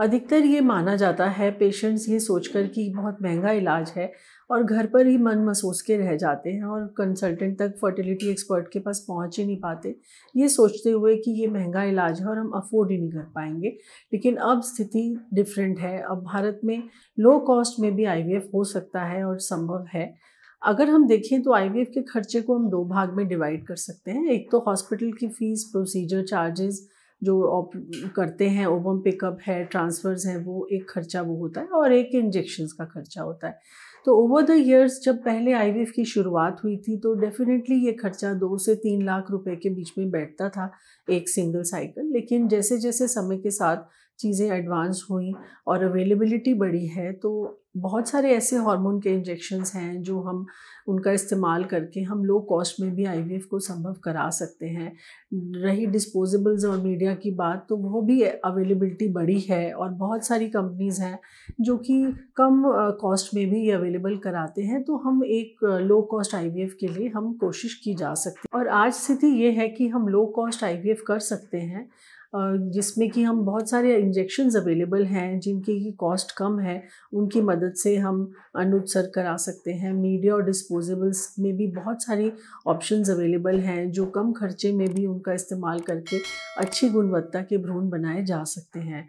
अधिकतर ये माना जाता है पेशेंट्स ये सोचकर कि बहुत महंगा इलाज है और घर पर ही मन महसूस के रह जाते हैं और कंसल्टेंट तक फर्टिलिटी एक्सपर्ट के पास पहुंच ही नहीं पाते ये सोचते हुए कि ये महंगा इलाज है और हम अफोर्ड ही नहीं कर पाएंगे लेकिन अब स्थिति डिफरेंट है अब भारत में लो कॉस्ट में भी आई हो सकता है और संभव है अगर हम देखें तो आई के खर्चे को हम दो भाग में डिवाइड कर सकते हैं एक तो हॉस्पिटल की फ़ीस प्रोसीजर चार्जेज़ जो ऑप करते हैं ओबम पिकअप है ट्रांसफ़र्स हैं वो एक खर्चा वो होता है और एक इंजेक्शन का खर्चा होता है तो ओवर द ईयर्स जब पहले आई की शुरुआत हुई थी तो डेफिनेटली ये खर्चा दो से तीन लाख रुपए के बीच में बैठता था एक सिंगल साइकिल लेकिन जैसे जैसे समय के साथ चीज़ें एडवांस हुई और अवेलेबिलिटी बढ़ी है तो बहुत सारे ऐसे हार्मोन के इंजेक्शंस हैं जो हम उनका इस्तेमाल करके हम लो कॉस्ट में भी आई को संभव करा सकते हैं रही डिस्पोजेबल्स और मीडिया की बात तो वो भी अवेलेबिलिटी बड़ी है और बहुत सारी कंपनीज़ हैं जो कि कम कॉस्ट में भी अवेलेबल कराते हैं तो हम एक लो कॉस्ट आई के लिए हम कोशिश की जा सकती है और आज स्थिति ये है कि हम लो कॉस्ट आई कर सकते हैं जिसमें कि हम बहुत सारे इंजेक्शन अवेलेबल हैं जिनकी की कॉस्ट कम है उनकी मदद से हम अनुसर करा सकते हैं मीडिया और डिस्पोजेबल्स में भी बहुत सारी ऑप्शन अवेलेबल हैं जो कम खर्चे में भी उनका इस्तेमाल करके अच्छी गुणवत्ता के भ्रूण बनाए जा सकते हैं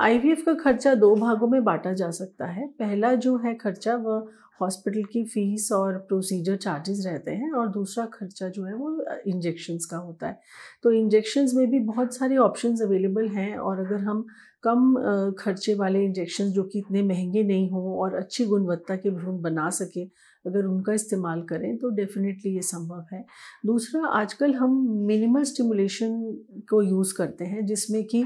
आईवीएफ का खर्चा दो भागों में बांटा जा सकता है पहला जो है खर्चा वह हॉस्पिटल की फ़ीस और प्रोसीजर चार्जेस रहते हैं और दूसरा खर्चा जो है वो इंजेक्शन्स का होता है तो इंजेक्शंस में भी बहुत सारे ऑप्शंस अवेलेबल हैं और अगर हम कम खर्चे वाले इंजेक्शन जो कि इतने महंगे नहीं हों और अच्छी गुणवत्ता के भ्रूण बना सके अगर उनका इस्तेमाल करें तो डेफिनेटली ये संभव है दूसरा आजकल हम मिनिमल स्टिमुलेशन को यूज़ करते हैं जिसमें कि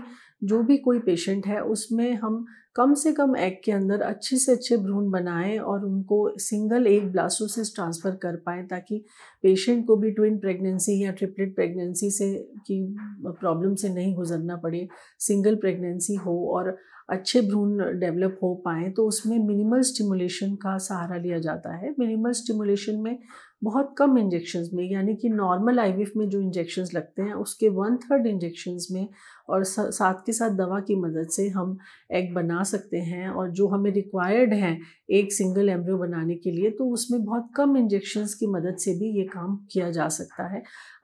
जो भी कोई पेशेंट है उसमें हम कम से कम एग के अंदर अच्छे से अच्छे भ्रूण बनाएं और उनको सिंगल एक ब्लास्टोसिस ट्रांसफ़र कर पाएँ ताकि पेशेंट को भी ट्विन प्रेगनेंसी या ट्रिपलेट प्रेगनेंसी से की प्रॉब्लम से नहीं गुजरना पड़े सिंगल प्रेगनेंसी हो और अच्छे भ्रूण डेवलप हो पाएँ तो उसमें मिनिमल स्टिमुलेशन का सहारा लिया जाता है मिनिमल स्टिमुलेशन में बहुत कम इंजेक्शन्स में यानी कि नॉर्मल आई में जो इंजेक्शन्स लगते हैं उसके वन थर्ड इंजेक्शन में और साथ के साथ दवा की मदद से हम एग बना सकते हैं और जो हमें रिक्वायर्ड हैं एक सिंगल एम्ब्रियो बनाने के लिए तो उसमें बहुत कम इंजेक्शन की मदद से भी ये काम किया जा सकता है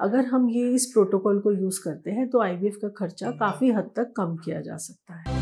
अगर हम ये इस प्रोटोकॉल को यूज़ करते हैं तो आई का खर्चा काफ़ी हद तक कम किया जा सकता है